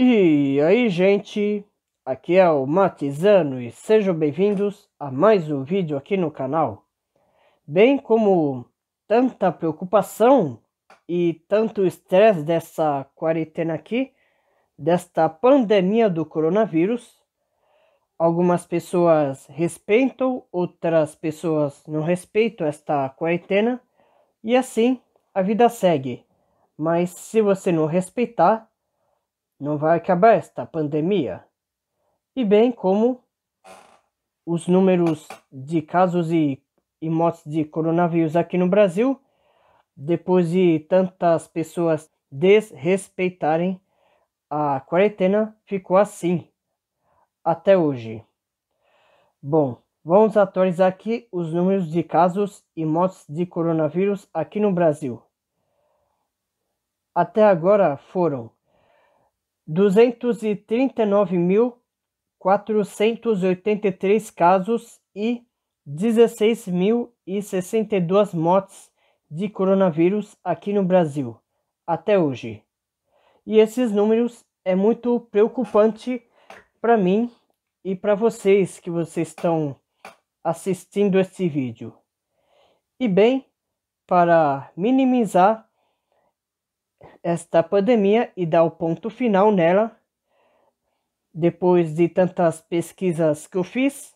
E aí, gente? Aqui é o Matizano e sejam bem-vindos a mais um vídeo aqui no canal. Bem como tanta preocupação e tanto estresse dessa quarentena aqui, desta pandemia do coronavírus, algumas pessoas respeitam, outras pessoas não respeitam esta quarentena e assim a vida segue. Mas se você não respeitar, não vai acabar esta pandemia, e bem como os números de casos e, e mortes de coronavírus aqui no Brasil, depois de tantas pessoas desrespeitarem a quarentena, ficou assim até hoje. Bom, vamos atualizar aqui os números de casos e mortes de coronavírus aqui no Brasil. Até agora foram 239.483 casos e 16.062 mortes de coronavírus aqui no Brasil até hoje. E esses números é muito preocupante para mim e para vocês que vocês estão assistindo este vídeo. E bem, para minimizar esta pandemia e dar o ponto final nela. Depois de tantas pesquisas que eu fiz,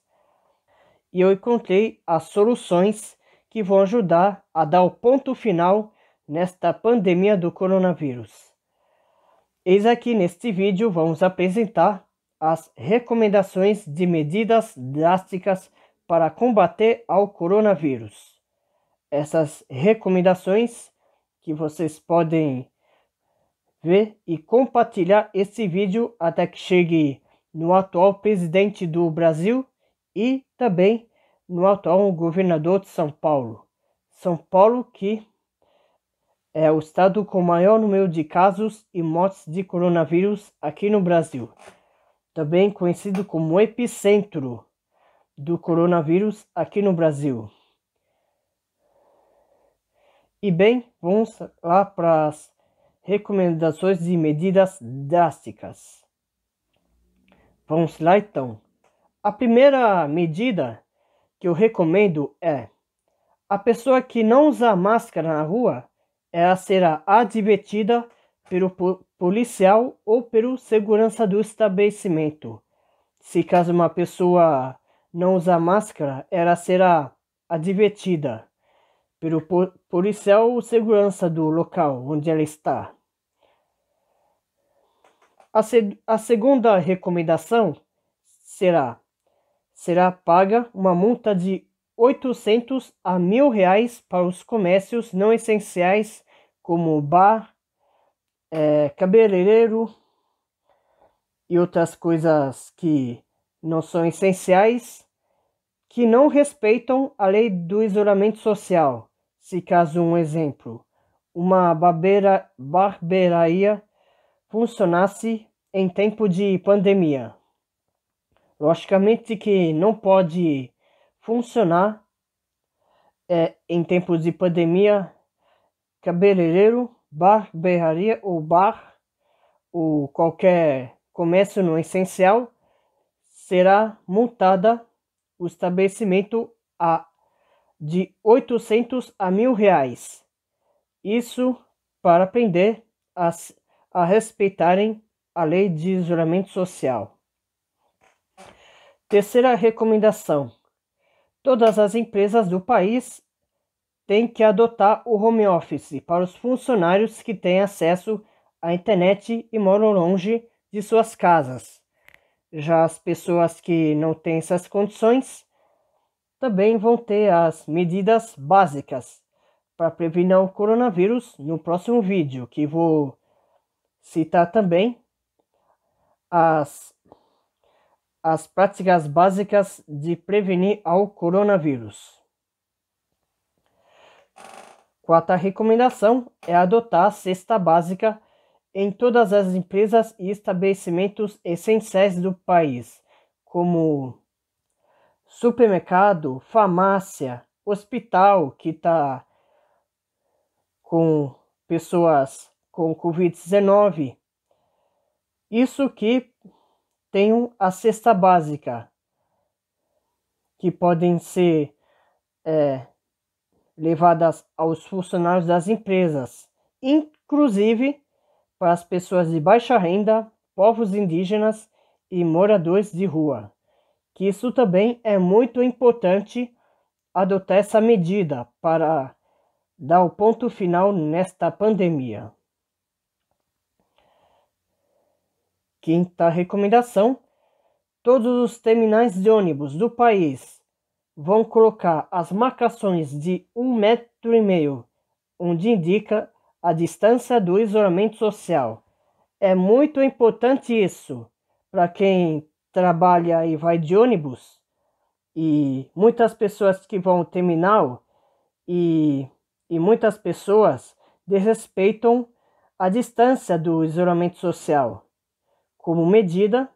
e eu encontrei as soluções que vão ajudar a dar o ponto final nesta pandemia do coronavírus. Eis aqui neste vídeo vamos apresentar as recomendações de medidas drásticas para combater ao coronavírus. Essas recomendações que vocês podem ver e compartilhar esse vídeo até que chegue no atual presidente do Brasil e também no atual governador de São Paulo. São Paulo que é o estado com maior número de casos e mortes de coronavírus aqui no Brasil, também conhecido como epicentro do coronavírus aqui no Brasil. E bem, vamos lá para as recomendações e medidas drásticas. Vamos lá então. A primeira medida que eu recomendo é: a pessoa que não usa máscara na rua, ela será advertida pelo policial ou pelo segurança do estabelecimento. Se caso uma pessoa não usar máscara, ela será advertida pelo policial ou segurança do local onde ela está. A, se, a segunda recomendação será será paga uma multa de 800 a mil reais para os comércios não essenciais como bar, é, cabeleireiro e outras coisas que não são essenciais que não respeitam a lei do isolamento social se caso um exemplo, uma barbeira, barbearia funcionasse em tempo de pandemia, logicamente que não pode funcionar é, em tempos de pandemia, cabeleireiro, barbearia ou bar ou qualquer comércio no essencial será multada o estabelecimento a de 800 a mil reais. Isso para aprender a, a respeitarem a lei de isolamento social. Terceira recomendação: todas as empresas do país têm que adotar o home office para os funcionários que têm acesso à internet e moram longe de suas casas. Já as pessoas que não têm essas condições também vão ter as medidas básicas para prevenir o coronavírus no próximo vídeo, que vou citar também as, as práticas básicas de prevenir ao coronavírus. Quarta recomendação é adotar a cesta básica em todas as empresas e estabelecimentos essenciais do país, como supermercado, farmácia, hospital que está com pessoas com Covid-19. Isso que tem a cesta básica, que podem ser é, levadas aos funcionários das empresas, inclusive para as pessoas de baixa renda, povos indígenas e moradores de rua que isso também é muito importante adotar essa medida para dar o ponto final nesta pandemia. Quinta recomendação: todos os terminais de ônibus do país vão colocar as marcações de um metro e meio, onde indica a distância do isolamento social. É muito importante isso para quem trabalha e vai de ônibus, e muitas pessoas que vão ao terminal e, e muitas pessoas desrespeitam a distância do isolamento social. Como medida,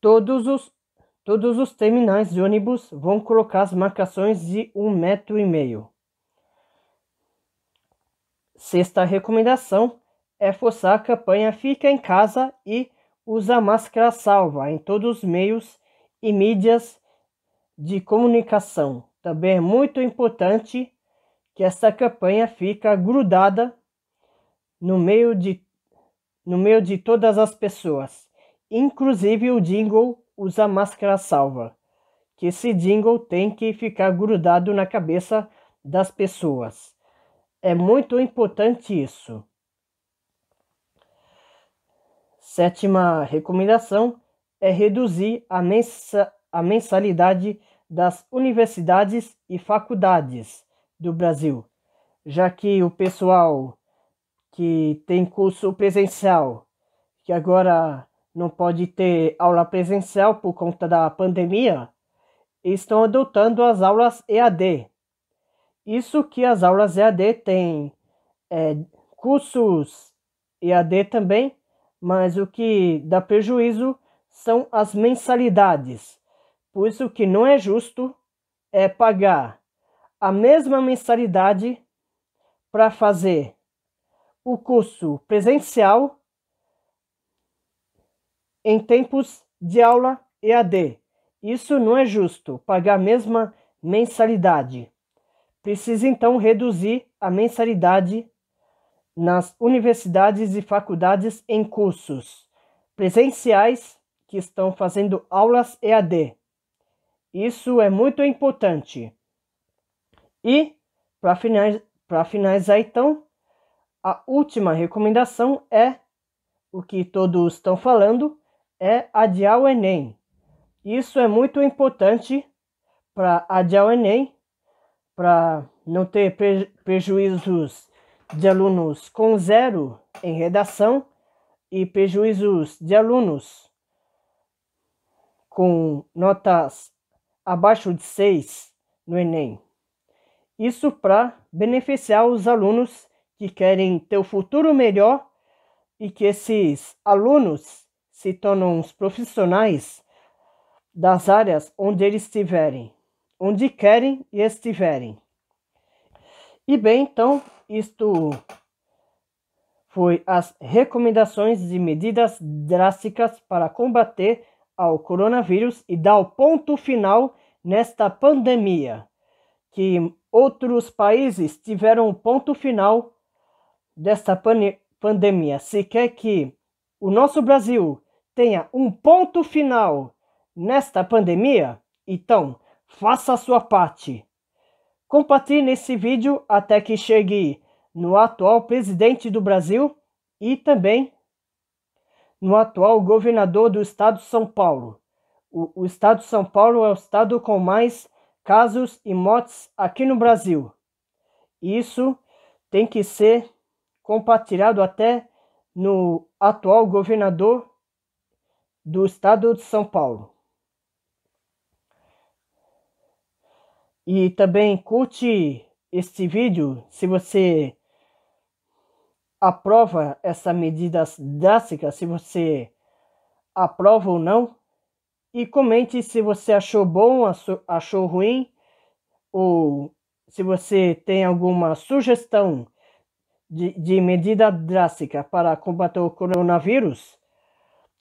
todos os, todos os terminais de ônibus vão colocar as marcações de um metro e meio. Sexta recomendação é forçar a campanha Fica em Casa e usa máscara salva em todos os meios e mídias de comunicação. Também é muito importante que essa campanha fica grudada no meio de, no meio de todas as pessoas, inclusive o jingle usa máscara salva, que esse jingle tem que ficar grudado na cabeça das pessoas. É muito importante isso. Sétima recomendação é reduzir a, mensa, a mensalidade das universidades e faculdades do Brasil, já que o pessoal que tem curso presencial, que agora não pode ter aula presencial por conta da pandemia, estão adotando as aulas EAD. Isso que as aulas EAD têm é, cursos EAD também mas o que dá prejuízo são as mensalidades, pois o que não é justo é pagar a mesma mensalidade para fazer o curso presencial em tempos de aula EAD. Isso não é justo, pagar a mesma mensalidade. Precisa então reduzir a mensalidade nas universidades e faculdades em cursos presenciais que estão fazendo aulas EAD. Isso é muito importante. E, para finalizar, então, a última recomendação é o que todos estão falando: é adiar o Enem. Isso é muito importante para adiar o Enem, para não ter prejuízos de alunos com zero em redação e prejuízos de alunos com notas abaixo de 6 no Enem. Isso para beneficiar os alunos que querem ter um futuro melhor e que esses alunos se tornam os profissionais das áreas onde eles estiverem, onde querem e estiverem. E bem, então, isto foi as recomendações de medidas drásticas para combater ao coronavírus e dar o ponto final nesta pandemia, que outros países tiveram o ponto final desta pandemia. Se quer que o nosso Brasil tenha um ponto final nesta pandemia, então faça a sua parte. Compartilhe esse vídeo até que chegue no atual presidente do Brasil e também no atual governador do estado de São Paulo. O, o estado de São Paulo é o estado com mais casos e mortes aqui no Brasil. Isso tem que ser compartilhado até no atual governador do estado de São Paulo. E também curte este vídeo se você aprova essa medida drástica, se você aprova ou não. E comente se você achou bom, achou ruim, ou se você tem alguma sugestão de, de medida drástica para combater o coronavírus.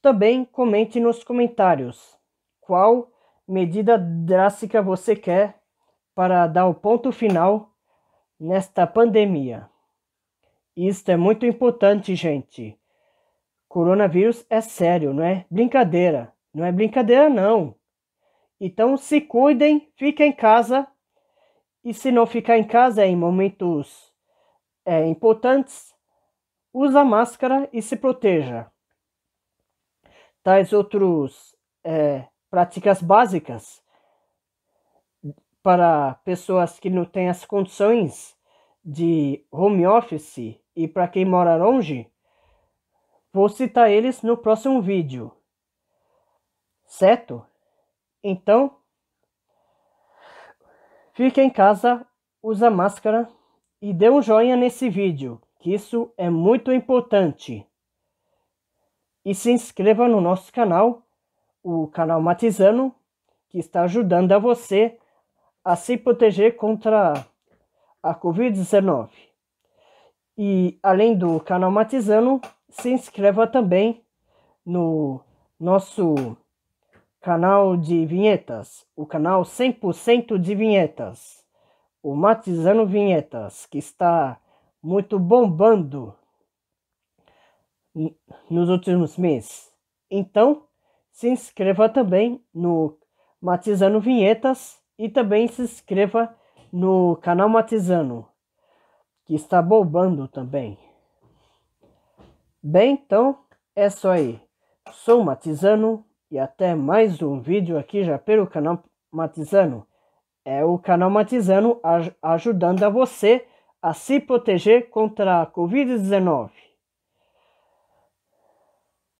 Também comente nos comentários qual medida drástica você quer para dar o ponto final nesta pandemia. Isto é muito importante, gente. Coronavírus é sério, não é brincadeira. Não é brincadeira, não. Então se cuidem, fiquem em casa. E se não ficar em casa em momentos é, importantes, usa máscara e se proteja. Tais outros é, práticas básicas para pessoas que não têm as condições de home office e para quem mora longe, vou citar eles no próximo vídeo. Certo? Então, fique em casa, usa máscara e dê um joinha nesse vídeo, que isso é muito importante. E se inscreva no nosso canal, o canal Matizano, que está ajudando a você a se proteger contra a Covid-19. E além do canal Matizano, se inscreva também no nosso canal de vinhetas, o canal 100% de vinhetas, o Matizano Vinhetas, que está muito bombando nos últimos meses. Então, se inscreva também no Matizano Vinhetas e também se inscreva no canal Matizano, que está bombando também. Bem, então é só aí. Sou Matizano e até mais um vídeo aqui já pelo canal Matizano. É o canal Matizano aj ajudando a você a se proteger contra a Covid-19.